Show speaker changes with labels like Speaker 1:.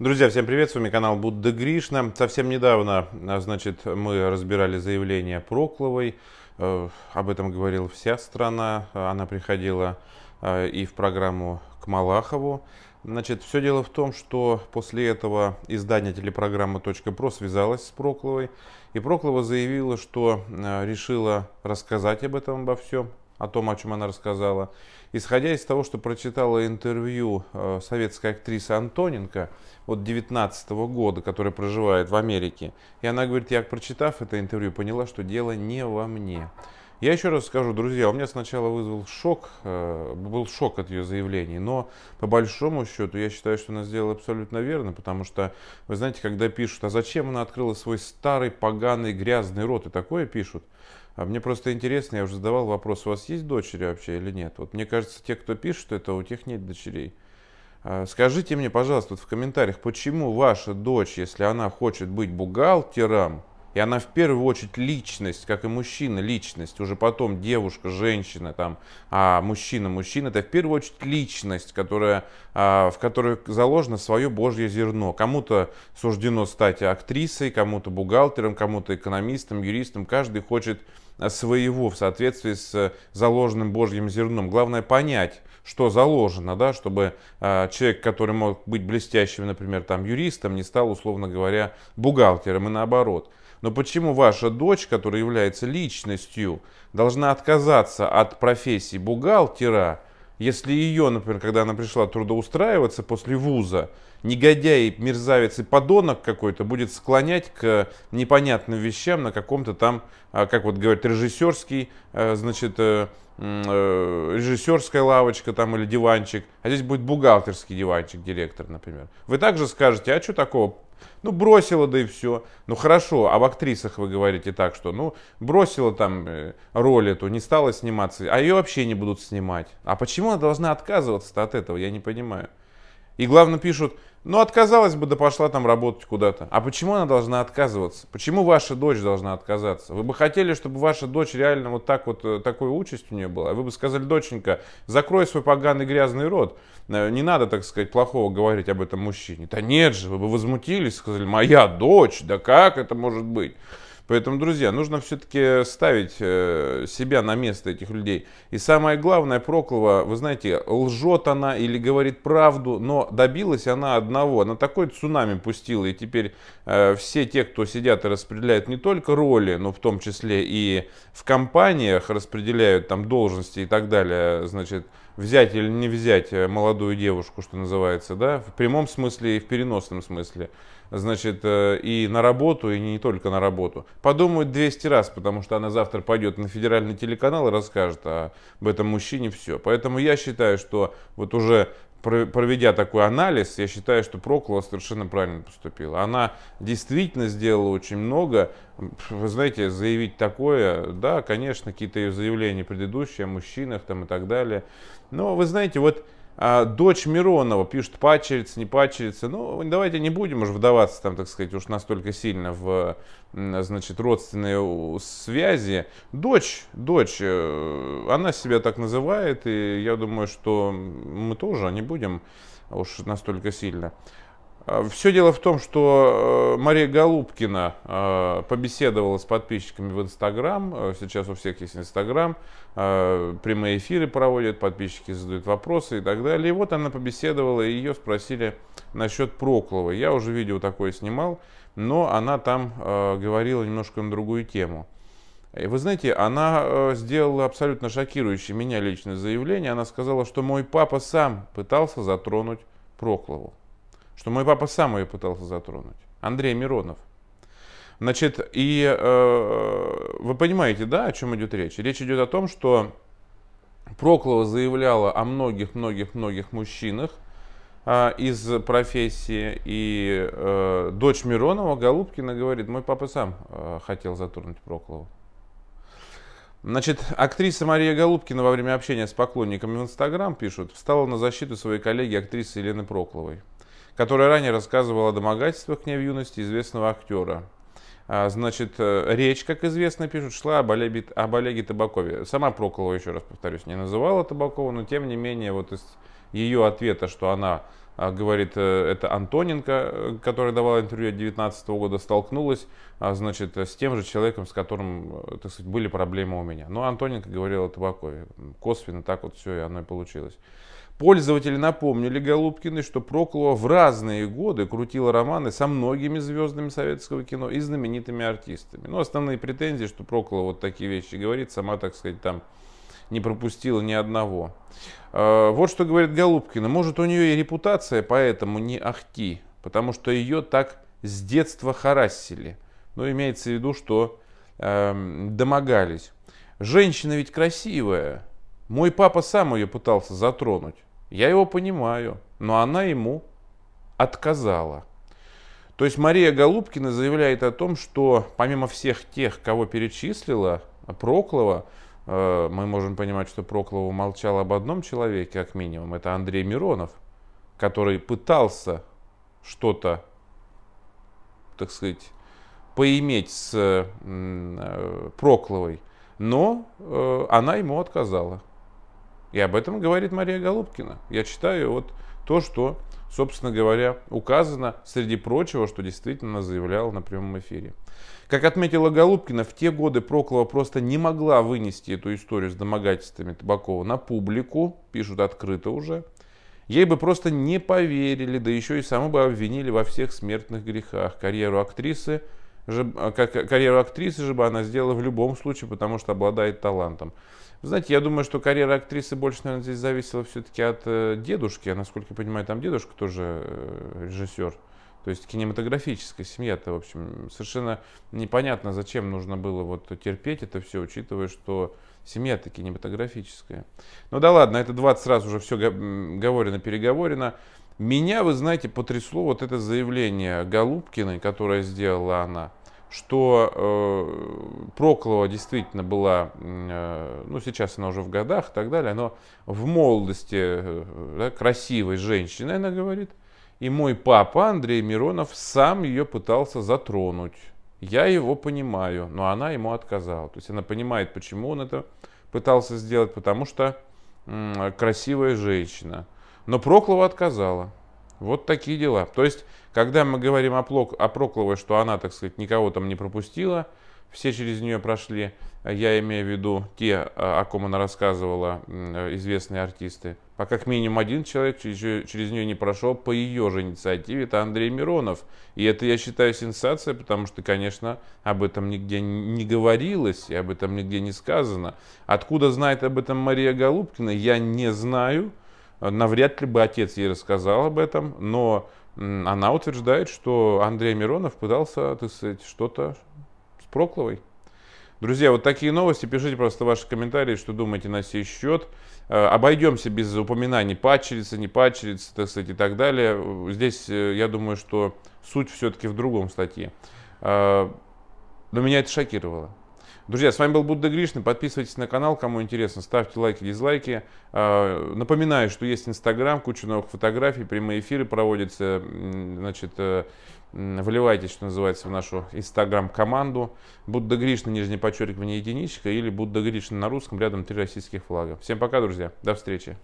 Speaker 1: Друзья, всем привет, с вами канал Будда Гришна. Совсем недавно, а, значит, мы разбирали заявление Прокловой, э, об этом говорила вся страна, а, она приходила а, и в программу к Малахову. Значит, все дело в том, что после этого издание телепрограммы .про связалось с Прокловой, и Проклова заявила, что решила рассказать об этом обо всем, о том, о чем она рассказала. Исходя из того, что прочитала интервью э, советской актрисы Антоненко от 19 года, которая проживает в Америке, и она говорит, я прочитав это интервью, поняла, что дело не во мне. Я еще раз скажу, друзья, у меня сначала вызвал шок, э, был шок от ее заявлений, но по большому счету я считаю, что она сделала абсолютно верно, потому что, вы знаете, когда пишут, а зачем она открыла свой старый, поганый, грязный рот, и такое пишут, а мне просто интересно, я уже задавал вопрос, у вас есть дочери вообще или нет? Вот мне кажется, те, кто пишет это, у тех нет дочерей. А скажите мне, пожалуйста, вот в комментариях, почему ваша дочь, если она хочет быть бухгалтером, и она в первую очередь личность, как и мужчина, личность, уже потом девушка, женщина, там, а мужчина, мужчина, это в первую очередь личность, которая, а, в которой заложено свое божье зерно. Кому-то суждено стать актрисой, кому-то бухгалтером, кому-то экономистом, юристом, каждый хочет своего в соответствии с э, заложенным Божьим зерном. Главное понять, что заложено, да, чтобы э, человек, который мог быть блестящим, например, там, юристом, не стал, условно говоря, бухгалтером и наоборот. Но почему ваша дочь, которая является личностью, должна отказаться от профессии бухгалтера, если ее, например, когда она пришла трудоустраиваться после вуза, негодяй, мерзавец и подонок какой-то будет склонять к непонятным вещам на каком-то там, а, как вот говорят, режиссерский, э, значит, э, э, режиссерская лавочка там или диванчик, а здесь будет бухгалтерский диванчик, директор, например. Вы также скажете, а что такого ну, бросила, да и все. Ну, хорошо, об а актрисах вы говорите так, что, ну, бросила там э, роль эту, не стала сниматься, а ее вообще не будут снимать. А почему она должна отказываться от этого, я не понимаю. И главное пишут, ну отказалась бы, да пошла там работать куда-то. А почему она должна отказываться? Почему ваша дочь должна отказаться? Вы бы хотели, чтобы ваша дочь реально вот так вот, э, такой участь у нее была? Вы бы сказали, доченька, закрой свой поганый грязный рот. Э, не надо, так сказать, плохого говорить об этом мужчине. Да нет же, вы бы возмутились, сказали, моя дочь, да как это может быть? Поэтому, друзья, нужно все-таки ставить э, себя на место этих людей. И самое главное, Проклова, вы знаете, лжет она или говорит правду, но добилась она одного. Она такой цунами пустила, и теперь э, все те, кто сидят и распределяют не только роли, но в том числе и в компаниях распределяют там должности и так далее, значит, взять или не взять э, молодую девушку, что называется, да, в прямом смысле и в переносном смысле. Значит, э, и на работу, и не только на работу. Подумают 200 раз, потому что она завтра пойдет на федеральный телеканал и расскажет об этом мужчине все. Поэтому я считаю, что вот уже проведя такой анализ, я считаю, что Прокола совершенно правильно поступила. Она действительно сделала очень много. Вы знаете, заявить такое, да, конечно, какие-то ее заявления предыдущие о мужчинах там и так далее. Но вы знаете, вот а, дочь Миронова пишет пачерица, не пачерица. Ну, давайте не будем уж вдаваться там, так сказать, уж настолько сильно в, значит, родственные связи. Дочь, дочь, э, она себя так называет, и я думаю, что мы тоже не будем уж настолько сильно. А, Все дело в том, что э, Мария Голубкина э, побеседовала с подписчиками в Инстаграм. Э, сейчас у всех есть Инстаграм. Прямые эфиры проводят, подписчики задают вопросы и так далее. И вот она побеседовала, и ее спросили насчет Проклова. Я уже видео такое снимал, но она там говорила немножко на другую тему. И вы знаете, она сделала абсолютно шокирующее меня личное заявление. Она сказала, что мой папа сам пытался затронуть Проклову что мой папа сам ее пытался затронуть. Андрей Миронов. Значит, и э, вы понимаете, да, о чем идет речь? Речь идет о том, что Проклова заявляла о многих-многих-многих мужчинах э, из профессии, и э, дочь Миронова, Голубкина, говорит, мой папа сам э, хотел затронуть Проклову. Значит, актриса Мария Голубкина во время общения с поклонниками в Инстаграм, пишут, встала на защиту своей коллеги актрисы Елены Прокловой которая ранее рассказывала о домогательствах к ней в юности известного актера. А, значит, э, речь, как известно, пишут, шла об Олеге, об Олеге Табакове. Сама Проколова, еще раз повторюсь, не называла Табакова, но тем не менее, вот из ее ответа, что она а, говорит, э, это Антоненко, э, которая давала интервью 2019 года, столкнулась, а, значит, с тем же человеком, с которым, э, так сказать, были проблемы у меня. Но Антоненко говорила о Табакове. Косвенно так вот все и оно и получилось. Пользователи напомнили Голубкиной, что Проклова в разные годы крутила романы со многими звездами советского кино и знаменитыми артистами. Но ну, основные претензии, что Проклова вот такие вещи говорит, сама, так сказать, там не пропустила ни одного. Э, вот что говорит Голубкина. Может, у нее и репутация поэтому не ахти, потому что ее так с детства харасили. Но ну, имеется в виду, что э, домогались. Женщина ведь красивая. Мой папа сам ее пытался затронуть. Я его понимаю, но она ему отказала. То есть Мария Голубкина заявляет о том, что помимо всех тех, кого перечислила, Проклова, Э, мы можем понимать, что Проклов умолчал об одном человеке, как минимум, это Андрей Миронов, который пытался что-то, так сказать, поиметь с э, Прокловой, но э, она ему отказала. И об этом говорит Мария Голубкина. Я читаю вот то, что собственно говоря, указано среди прочего, что действительно она заявляла на прямом эфире. Как отметила Голубкина, в те годы Проклова просто не могла вынести эту историю с домогательствами Табакова на публику, пишут открыто уже. Ей бы просто не поверили, да еще и саму бы обвинили во всех смертных грехах. Карьеру актрисы – а, как карьеру актрисы же бы она сделала в любом случае, потому что обладает талантом. знаете, я думаю, что карьера актрисы больше, наверное, здесь зависела все-таки от э, дедушки. Насколько я понимаю, там дедушка тоже э, режиссер. То есть кинематографическая семья-то, в общем, совершенно непонятно, зачем нужно было вот терпеть это все, учитывая, что семья-то кинематографическая. Ну да ладно, это 20 раз уже все говорено, переговорено. Меня, вы знаете, потрясло вот это заявление Голубкиной, которое сделала она, что э, Проклова действительно была, э, ну сейчас она уже в годах и так далее, но в молодости э, да, красивой женщиной, она говорит, и мой папа Андрей Миронов сам ее пытался затронуть. Я его понимаю, но она ему отказала. То есть она понимает, почему он это пытался сделать, потому что красивая женщина – но Проклова отказала. Вот такие дела. То есть, когда мы говорим о, Плок, о Прокловой, что она, так сказать, никого там не пропустила, все через нее прошли, я имею в виду те, а, о ком она рассказывала, известные артисты, а как минимум один человек через нее не прошел по ее же инициативе, это Андрей Миронов. И это, я считаю, сенсация, потому что, конечно, об этом нигде не говорилось и об этом нигде не сказано. Откуда знает об этом Мария Голубкина, я не знаю, Навряд ли бы отец ей рассказал об этом, но она утверждает, что Андрей Миронов пытался, так сказать, что-то с Прокловой. Друзья, вот такие новости. Пишите просто ваши комментарии, что думаете на сей счет. Э, обойдемся без упоминаний падчерица, не падчерица, так сказать, и так далее. Здесь, э, я думаю, что суть все-таки в другом статье. Э, но меня это шокировало. Друзья, с вами был Будда Гришна. Подписывайтесь на канал, кому интересно. Ставьте лайки, дизлайки. А, напоминаю, что есть Инстаграм, куча новых фотографий, прямые эфиры проводятся. Значит, э, вливайтесь, что называется, в нашу Инстаграм-команду. Будда Гришин, нижнее подчеркивание, единичка или Будда Гришна на русском, рядом три российских флага. Всем пока, друзья. До встречи.